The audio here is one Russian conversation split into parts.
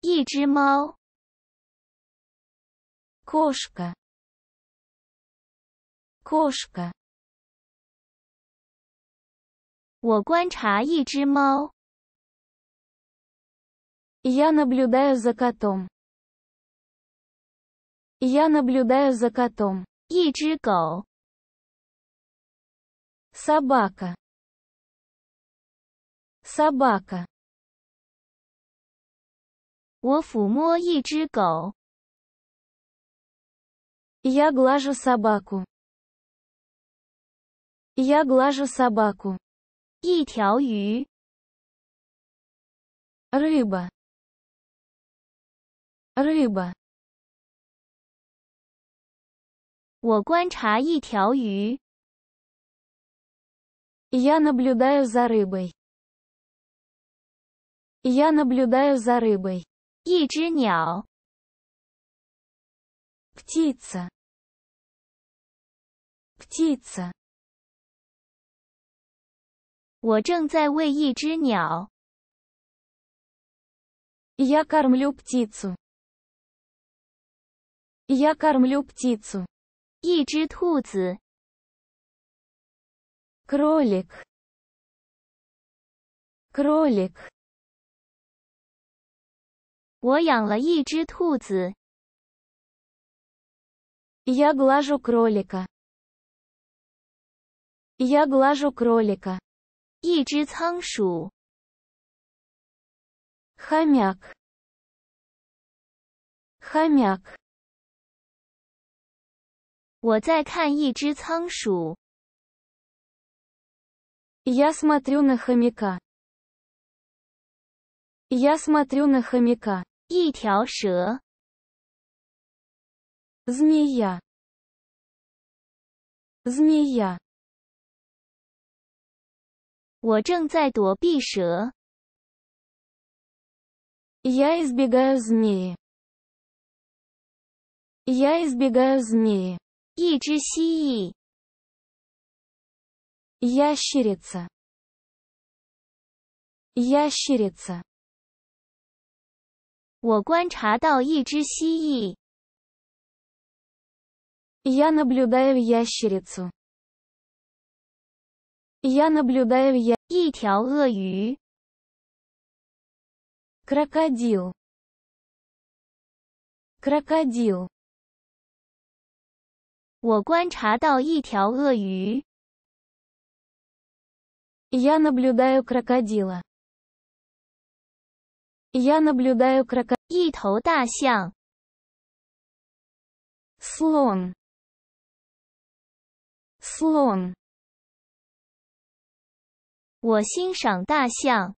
一只猫。кошка, кошка. 我观察一只猫。Я наблюдаю за котом. Я наблюдаю за котом. 一只狗. Собака. Собака. 我抚摸一只狗. Я глажу собаку. Я глажу собаку. 一条鱼. Рыба. Рыба. 我观察一条鱼. Я наблюдаю за рыбой. Я наблюдаю за рыбой. 一只鸟。птица, птица。我正在喂一只鸟。Я кормлю птицу. Я кормлю птицу. кролик кролик. 我养了一只兔子。Я глажу кролика. Я глажу кролика. 一只仓鼠。Хомяк. Хомяк. Хомяк. Я смотрю на хомяка. Я смотрю на хомяка. 一条蛇 змея, змея. 我正在躲避蛇。Я избегаю змеи. Я избегаю змеи. 一只蜥蜴 ящерица, ящерица. 我观察到一只蜥蜴。Я наблюдаю ящерицу. Я наблюдаю я... 一条鳄鱼。Крокодил. Крокодил. 我观察到一条鳄鱼。Я наблюдаю крокодила. Я наблюдаю кроко... 一头大象 слон слон 我欣赏大象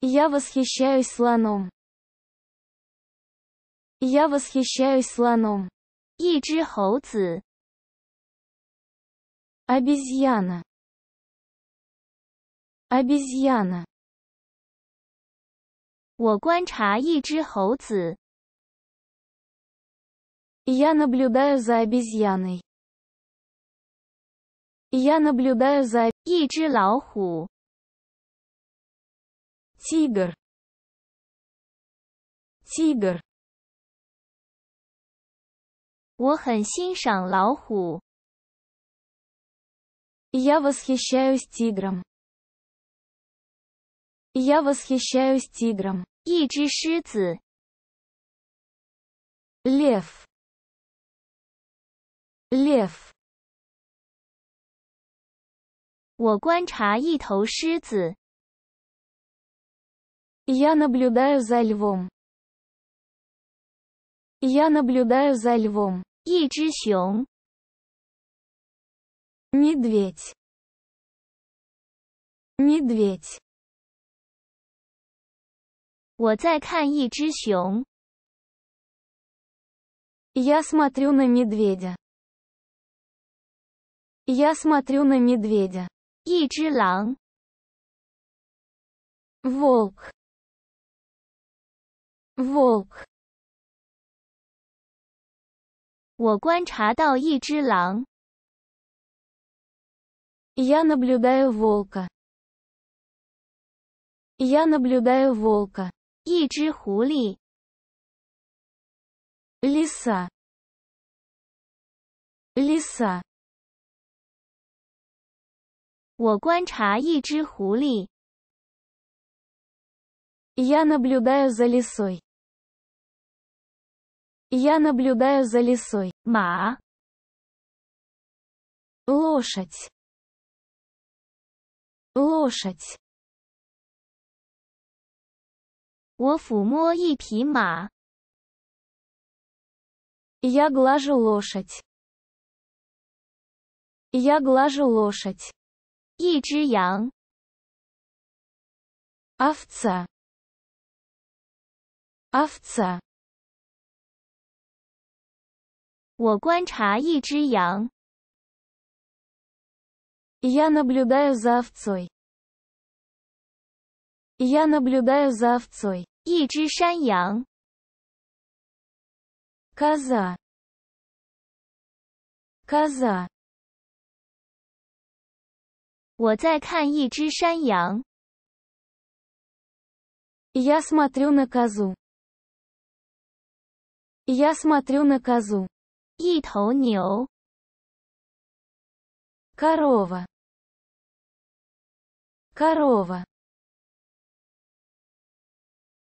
Я восхищаюсь слоном Я восхищаюсь слоном 一只猴子 обезьяна обезьяна 我观察一只猴子。Я наблюдаю за обезьяной。Я наблюдаю за к и ц е тигр。тигр。我很欣赏老虎。Я восхищаюсь тигром。Я восхищаюсь тигром. 一只狮子. Лев. Лев. 我观察一头狮子. Я наблюдаю за львом. Я наблюдаю за львом. 一只熊. Медведь. Медведь. 我在看一只熊。Я смотрю на медведя. Я смотрю на медведя. 一只狼. Волк. Волк. Я наблюдаю волка. Я наблюдаю волка. 一只狐狸。лиса, лиса。我观察一只狐狸。Я наблюдаю за лисой. Я наблюдаю за лисой. Ма. Лошадь. Лошадь. 我抚摸一匹马. Я глажу лошадь. Я глажу лошадь. 一只羊. Овца. Овца. 我观察一只羊. Я наблюдаю за овцой. Я наблюдаю за овцой. 一只山羊. Коза. Коза. Я смотрю на козу. Я смотрю на козу. 一头牛. Корова. Корова.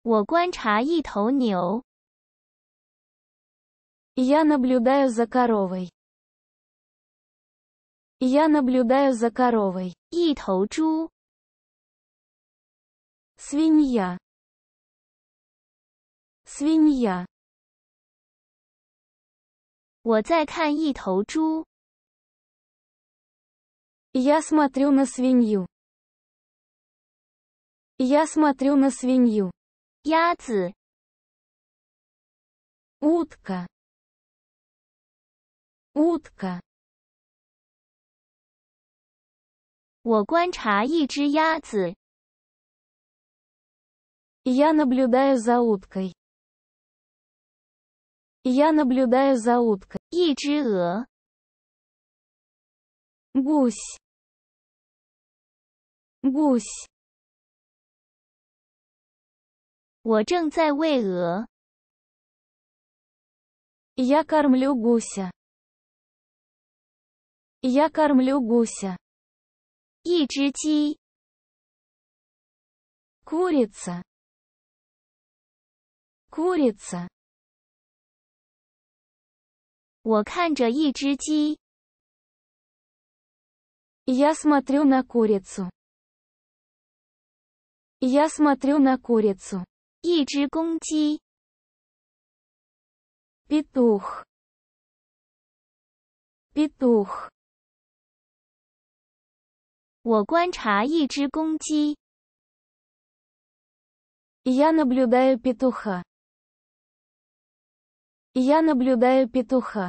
我观察一头牛。Я наблюдаю за коровой. Я наблюдаю за коровой. 一头猪。Свинья. Свинья. Свинья. Я смотрю на свинью. Я смотрю на свинью. Утка. 鸭子 утка Я наблюдаю за уткой. Я наблюдаю за уткой. Гусь. гусь 我正在喂鹅。Я кормлю гуся. Я кормлю гуся. 一只鸡. Курица. Курица. Я смотрю на курицу. Я смотрю на курицу. 一只公鸡，петух，петух。我观察一只公鸡，я наблюдаю петуха，я наблюдаю петуха。